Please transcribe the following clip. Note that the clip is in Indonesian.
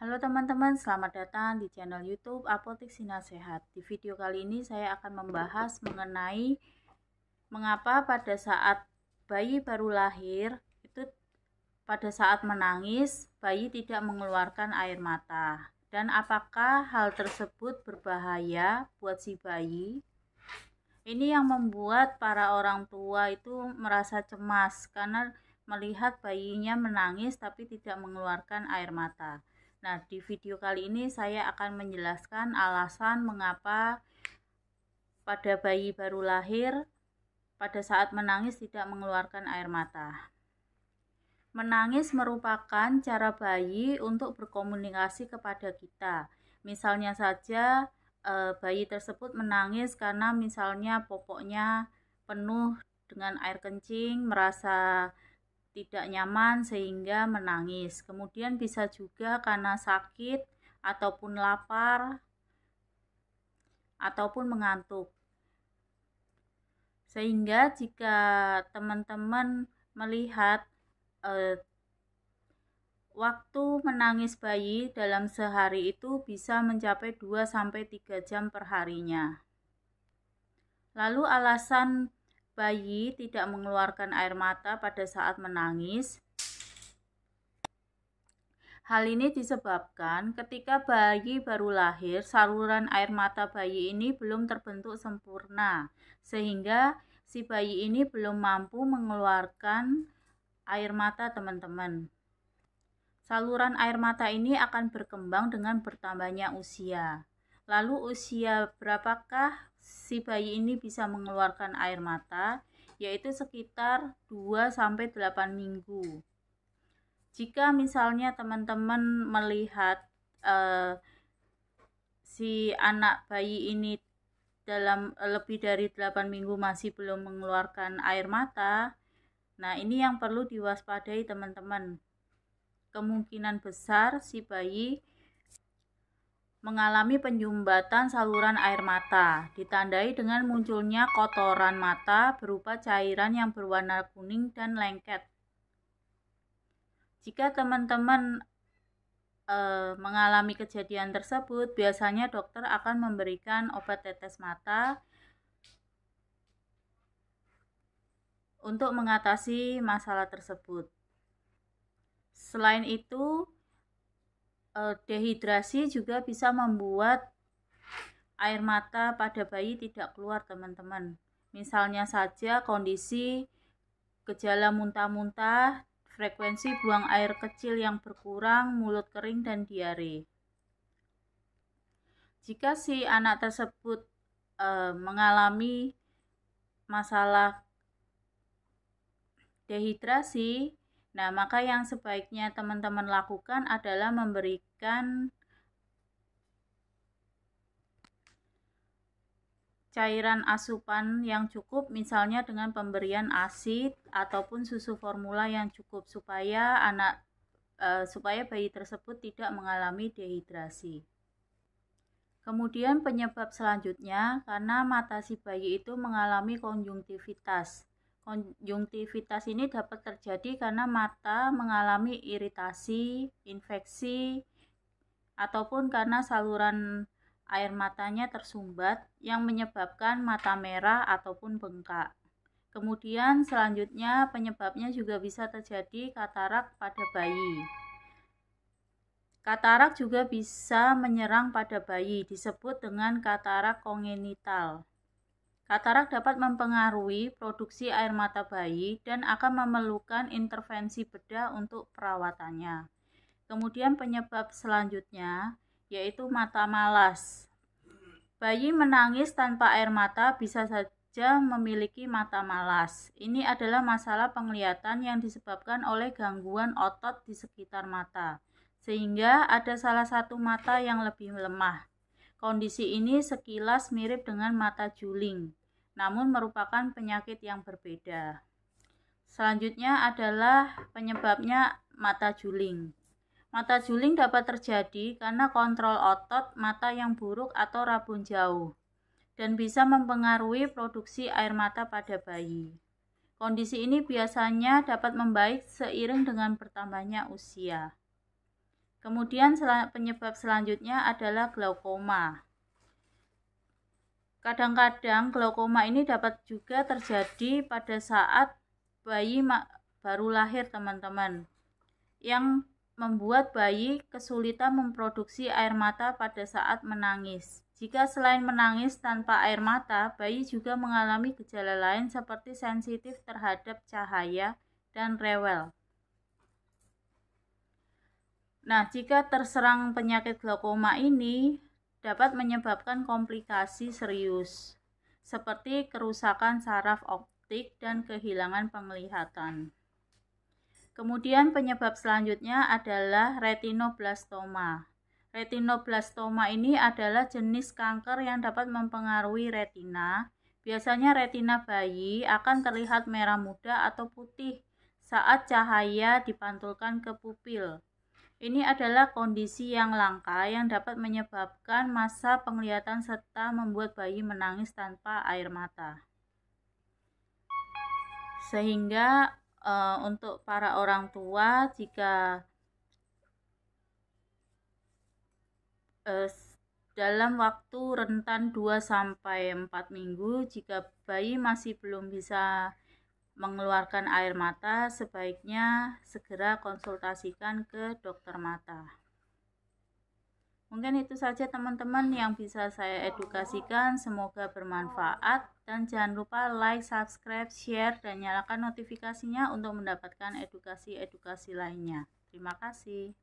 Halo teman-teman, selamat datang di channel YouTube Apotek Sinar Sehat. Di video kali ini saya akan membahas mengenai mengapa pada saat bayi baru lahir itu pada saat menangis bayi tidak mengeluarkan air mata dan apakah hal tersebut berbahaya buat si bayi? Ini yang membuat para orang tua itu merasa cemas karena melihat bayinya menangis tapi tidak mengeluarkan air mata. Nah, di video kali ini saya akan menjelaskan alasan mengapa pada bayi baru lahir pada saat menangis tidak mengeluarkan air mata. Menangis merupakan cara bayi untuk berkomunikasi kepada kita. Misalnya saja eh, bayi tersebut menangis karena misalnya popoknya penuh dengan air kencing, merasa tidak nyaman sehingga menangis. Kemudian bisa juga karena sakit ataupun lapar ataupun mengantuk. Sehingga jika teman-teman melihat eh, waktu menangis bayi dalam sehari itu bisa mencapai 2 sampai 3 jam per harinya. Lalu alasan Bayi tidak mengeluarkan air mata pada saat menangis. Hal ini disebabkan ketika bayi baru lahir, saluran air mata bayi ini belum terbentuk sempurna, sehingga si bayi ini belum mampu mengeluarkan air mata teman-teman. Saluran air mata ini akan berkembang dengan bertambahnya usia. Lalu usia berapakah si bayi ini bisa mengeluarkan air mata yaitu sekitar 2 8 minggu. Jika misalnya teman-teman melihat eh, si anak bayi ini dalam eh, lebih dari 8 minggu masih belum mengeluarkan air mata, nah ini yang perlu diwaspadai teman-teman. Kemungkinan besar si bayi mengalami penyumbatan saluran air mata, ditandai dengan munculnya kotoran mata berupa cairan yang berwarna kuning dan lengket. Jika teman-teman e, mengalami kejadian tersebut, biasanya dokter akan memberikan obat tetes mata untuk mengatasi masalah tersebut. Selain itu, Eh, dehidrasi juga bisa membuat air mata pada bayi tidak keluar teman-teman misalnya saja kondisi gejala muntah-muntah frekuensi buang air kecil yang berkurang mulut kering dan diare jika si anak tersebut e, mengalami masalah dehidrasi Nah, maka yang sebaiknya teman-teman lakukan adalah memberikan cairan asupan yang cukup misalnya dengan pemberian asid ataupun susu formula yang cukup supaya anak e, supaya bayi tersebut tidak mengalami dehidrasi. Kemudian penyebab selanjutnya karena mata si bayi itu mengalami konjungtivitas. Konjungtivitas ini dapat terjadi karena mata mengalami iritasi, infeksi, ataupun karena saluran air matanya tersumbat yang menyebabkan mata merah ataupun bengkak. Kemudian selanjutnya penyebabnya juga bisa terjadi katarak pada bayi. Katarak juga bisa menyerang pada bayi, disebut dengan katarak kongenital. Katarak dapat mempengaruhi produksi air mata bayi dan akan memerlukan intervensi bedah untuk perawatannya. Kemudian penyebab selanjutnya yaitu mata malas. Bayi menangis tanpa air mata bisa saja memiliki mata malas. Ini adalah masalah penglihatan yang disebabkan oleh gangguan otot di sekitar mata, sehingga ada salah satu mata yang lebih lemah. Kondisi ini sekilas mirip dengan mata juling, namun merupakan penyakit yang berbeda. Selanjutnya adalah penyebabnya mata juling. Mata juling dapat terjadi karena kontrol otot mata yang buruk atau rabun jauh dan bisa mempengaruhi produksi air mata pada bayi. Kondisi ini biasanya dapat membaik seiring dengan bertambahnya usia. Kemudian penyebab selanjutnya adalah glaukoma. Kadang-kadang glaukoma ini dapat juga terjadi pada saat bayi baru lahir teman-teman yang membuat bayi kesulitan memproduksi air mata pada saat menangis. Jika selain menangis tanpa air mata, bayi juga mengalami gejala lain seperti sensitif terhadap cahaya dan rewel. Nah, jika terserang penyakit glaukoma ini, dapat menyebabkan komplikasi serius seperti kerusakan saraf optik dan kehilangan penglihatan. Kemudian penyebab selanjutnya adalah retinoblastoma. Retinoblastoma ini adalah jenis kanker yang dapat mempengaruhi retina. Biasanya retina bayi akan terlihat merah muda atau putih saat cahaya dipantulkan ke pupil. Ini adalah kondisi yang langka yang dapat menyebabkan masa penglihatan serta membuat bayi menangis tanpa air mata. Sehingga e, untuk para orang tua jika e, dalam waktu rentan 2 sampai 4 minggu jika bayi masih belum bisa mengeluarkan air mata, sebaiknya segera konsultasikan ke dokter mata. Mungkin itu saja teman-teman yang bisa saya edukasikan. Semoga bermanfaat dan jangan lupa like, subscribe, share dan nyalakan notifikasinya untuk mendapatkan edukasi-edukasi lainnya. Terima kasih.